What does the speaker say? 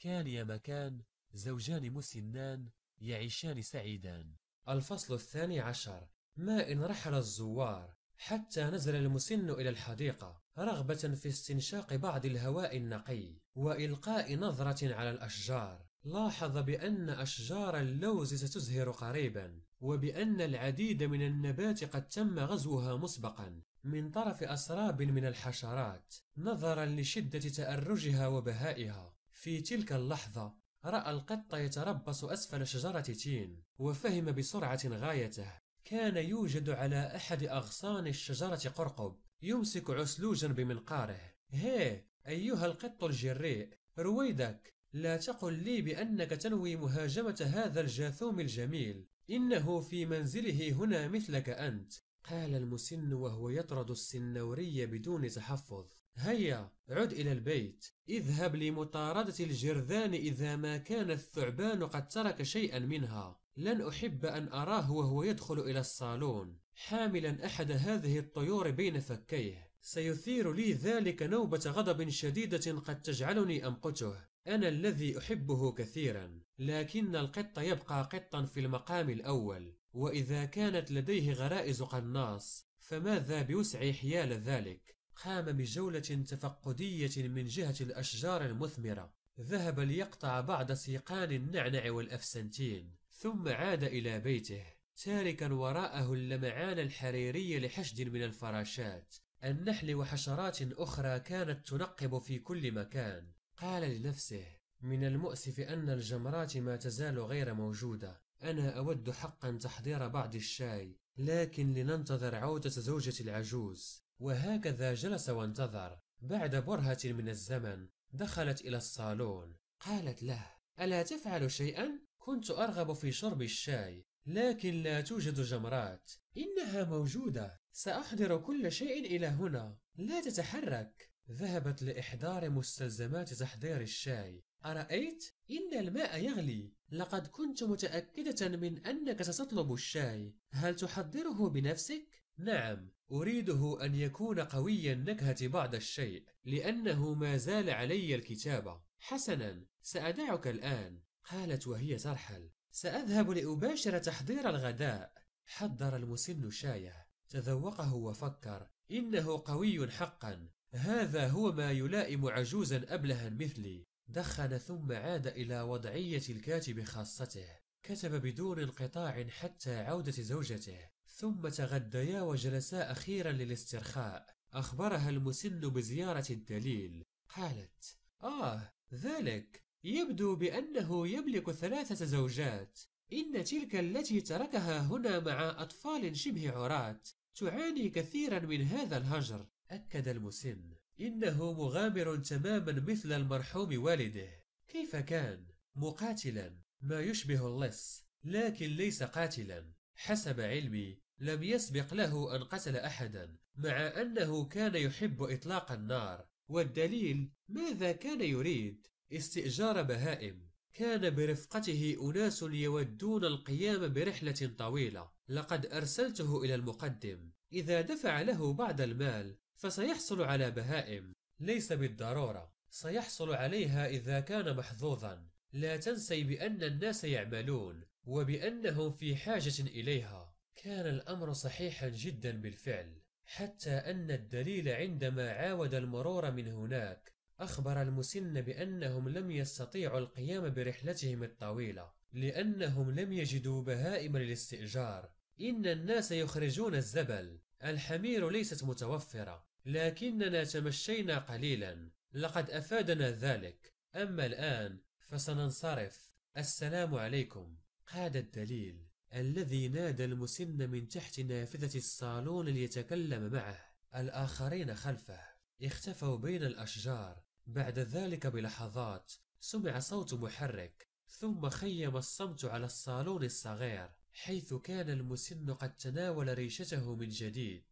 كان يا مكان زوجان مسنان يعيشان سعيدان الفصل الثاني عشر ما إن رحل الزوار حتى نزل المسن إلى الحديقة رغبة في استنشاق بعض الهواء النقي وإلقاء نظرة على الأشجار لاحظ بأن أشجار اللوز ستزهر قريبا وبأن العديد من النبات قد تم غزوها مسبقا من طرف أسراب من الحشرات نظرا لشدة تأرجها وبهائها في تلك اللحظة رأى القط يتربص أسفل شجرة تين وفهم بسرعة غايته كان يوجد على أحد أغصان الشجرة قرقب يمسك عسلوجا بمنقاره هي أيها القط الجريء رويدك لا تقل لي بأنك تنوي مهاجمة هذا الجاثوم الجميل إنه في منزله هنا مثلك أنت قال المسن وهو يطرد السنورية بدون تحفظ هيا عد إلى البيت اذهب لمطاردة الجرذان إذا ما كان الثعبان قد ترك شيئا منها لن أحب أن أراه وهو يدخل إلى الصالون حاملا أحد هذه الطيور بين فكيه سيثير لي ذلك نوبة غضب شديدة قد تجعلني أمقته أنا الذي أحبه كثيرا لكن القط يبقى قطا في المقام الأول وإذا كانت لديه غرائز قناص فماذا بوسعي حيال ذلك قام بجولة تفقدية من جهة الأشجار المثمرة ذهب ليقطع بعض سيقان النعنع والأفسنتين ثم عاد إلى بيته تاركا وراءه اللمعان الحريري لحشد من الفراشات النحل وحشرات أخرى كانت تنقب في كل مكان قال لنفسه من المؤسف أن الجمرات ما تزال غير موجودة أنا أود حقا تحضير بعض الشاي لكن لننتظر عودة زوجتي العجوز وهكذا جلس وانتظر بعد برهة من الزمن دخلت إلى الصالون قالت له ألا تفعل شيئا؟ كنت أرغب في شرب الشاي لكن لا توجد جمرات إنها موجودة سأحضر كل شيء إلى هنا لا تتحرك ذهبت لإحضار مستلزمات تحضير الشاي أرأيت؟ إن الماء يغلي لقد كنت متأكدة من أنك ستطلب الشاي هل تحضره بنفسك؟ نعم أريده أن يكون قوي النكهة بعض الشيء لأنه ما زال علي الكتابة حسنا سأدعك الآن قالت وهي ترحل سأذهب لأباشر تحضير الغداء حضر المسن شايه تذوقه وفكر إنه قوي حقا هذا هو ما يلائم عجوزا أبلها مثلي دخن ثم عاد إلى وضعية الكاتب خاصته كتب بدون انقطاع حتى عودة زوجته ثم تغديا وجلسا أخيرا للاسترخاء أخبرها المسن بزيارة الدليل قالت آه ذلك يبدو بأنه يملك ثلاثة زوجات إن تلك التي تركها هنا مع أطفال شبه عراة تعاني كثيرا من هذا الهجر أكد المسن إنه مغامر تماما مثل المرحوم والده كيف كان مقاتلا ما يشبه اللص لكن ليس قاتلا حسب علمي لم يسبق له أن قتل أحدا مع أنه كان يحب إطلاق النار والدليل ماذا كان يريد؟ استئجار بهائم كان برفقته أناس يودون القيام برحلة طويلة لقد أرسلته إلى المقدم إذا دفع له بعض المال فسيحصل على بهائم ليس بالضرورة سيحصل عليها إذا كان محظوظا لا تنسي بأن الناس يعملون وبأنهم في حاجة إليها كان الأمر صحيحا جدا بالفعل حتى أن الدليل عندما عاود المرور من هناك أخبر المسن بأنهم لم يستطيعوا القيام برحلتهم الطويلة لأنهم لم يجدوا بهائم للاستئجار إن الناس يخرجون الزبل الحمير ليست متوفرة لكننا تمشينا قليلا لقد أفادنا ذلك أما الآن فسننصرف السلام عليكم قاد الدليل الذي نادى المسن من تحت نافذة الصالون ليتكلم معه الآخرين خلفه اختفوا بين الأشجار بعد ذلك بلحظات سمع صوت محرك ثم خيم الصمت على الصالون الصغير حيث كان المسن قد تناول ريشته من جديد